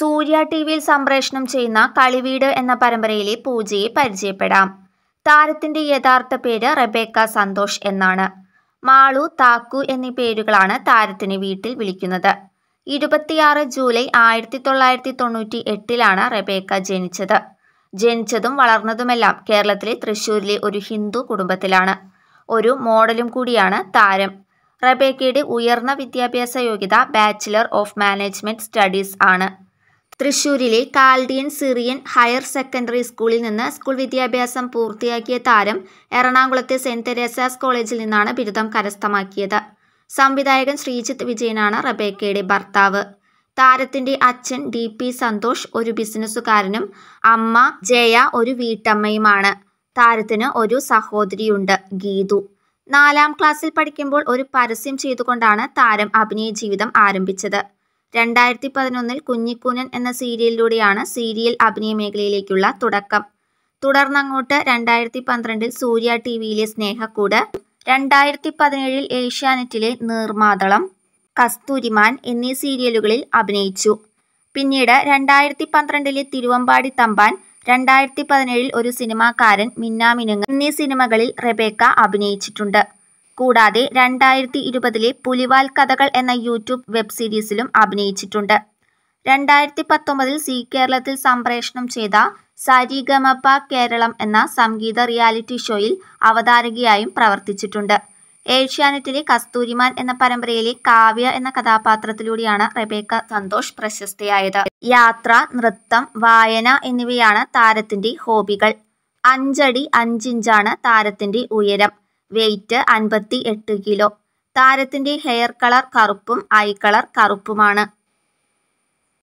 സൂര്യ T വിയിൽ സംപ്രേഷണം ചെയ്യുന്ന കളിവീട് എന്ന പരമ്പരയിലെ പൂജയെ പരിചയപ്പെടാം താരത്തിന്റെ യഥാർത്ഥ പേര് റബേക്ക സന്തോഷ് എന്നാണ് മാളു താക്കു എന്നീ പേരുകളാണ് താരത്തിനെ വീട്ടിൽ വിളിക്കുന്നത് ഇരുപത്തിയാറ് ജൂലൈ ആയിരത്തി തൊള്ളായിരത്തി തൊണ്ണൂറ്റി എട്ടിലാണ് റബേക്ക ജനിച്ചത് ജനിച്ചതും വളർന്നതുമെല്ലാം കേരളത്തിലെ തൃശ്ശൂരിലെ ഒരു ഹിന്ദു കുടുംബത്തിലാണ് ഒരു മോഡലും കൂടിയാണ് താരം റബേക്കയുടെ ഉയർന്ന വിദ്യാഭ്യാസ യോഗ്യത ബാച്ചിലർ ഓഫ് മാനേജ്മെന്റ് സ്റ്റഡീസ് ആണ് തൃശൂരിലെ കാൽഡിയൻ സിറിയൻ ഹയർ സെക്കൻഡറി സ്കൂളിൽ നിന്ന് സ്കൂൾ വിദ്യാഭ്യാസം പൂർത്തിയാക്കിയ താരം എറണാകുളത്തെ സെൻറ് തെരേസാസ് കോളേജിൽ നിന്നാണ് ബിരുദം കരസ്ഥമാക്കിയത് സംവിധായകൻ ശ്രീജിത്ത് വിജയനാണ് റബേക്കയുടെ ഭർത്താവ് താരത്തിന്റെ അച്ഛൻ ഡി പി സന്തോഷ് ഒരു ബിസിനസ്സുകാരനും അമ്മ ജയ ഒരു വീട്ടമ്മയുമാണ് താരത്തിന് ഒരു സഹോദരിയുണ്ട് ഗീതു നാലാം ക്ലാസ്സിൽ പഠിക്കുമ്പോൾ ഒരു പരസ്യം ചെയ്തുകൊണ്ടാണ് താരം അഭിനയ ജീവിതം ആരംഭിച്ചത് രണ്ടായിരത്തി പതിനൊന്നിൽ കുഞ്ഞിക്കുഞ്ഞൻ എന്ന സീരിയലിലൂടെയാണ് സീരിയൽ അഭിനയ മേഖലയിലേക്കുള്ള തുടക്കം തുടർന്നങ്ങോട്ട് രണ്ടായിരത്തി പന്ത്രണ്ടിൽ സൂര്യ ടി വിയിലെ സ്നേഹക്കൂട് രണ്ടായിരത്തി പതിനേഴിൽ ഏഷ്യാനെറ്റിലെ നീർമാതളം കസ്തൂരിമാൻ എന്നീ സീരിയലുകളിൽ അഭിനയിച്ചു പിന്നീട് രണ്ടായിരത്തി പന്ത്രണ്ടിലെ തിരുവമ്പാടി തമ്പാൻ രണ്ടായിരത്തി പതിനേഴിൽ ഒരു സിനിമാക്കാരൻ മിന്നാമിനുങ്ങ് എന്നീ സിനിമകളിൽ റെബേക്ക അഭിനയിച്ചിട്ടുണ്ട് കൂടാതെ രണ്ടായിരത്തി ഇരുപതിലെ പുലിവാൽ കഥകൾ എന്ന യൂട്യൂബ് വെബ് സീരീസിലും അഭിനയിച്ചിട്ടുണ്ട് രണ്ടായിരത്തി പത്തൊമ്പതിൽ സി കേരളത്തിൽ സംപ്രേഷണം ചെയ്ത സരിഗമപ കേരളം എന്ന സംഗീത റിയാലിറ്റി ഷോയിൽ അവതാരകയായും പ്രവർത്തിച്ചിട്ടുണ്ട് ഏഷ്യാനെറ്റിലെ കസ്തൂരിമാൻ എന്ന പരമ്പരയിലെ കാവ്യ എന്ന കഥാപാത്രത്തിലൂടെയാണ് റെബേക്ക സന്തോഷ് പ്രശസ്തയായത് യാത്ര നൃത്തം വായന എന്നിവയാണ് താരത്തിന്റെ ഹോബികൾ അഞ്ചടി അഞ്ചിഞ്ചാണ് താരത്തിന്റെ ഉയരം വെയിറ്റ് അൻപത്തി എട്ട് കിലോ താരത്തിൻ്റെ ഹെയർ കളർ കറുപ്പും ഐ കളർ കറുപ്പുമാണ്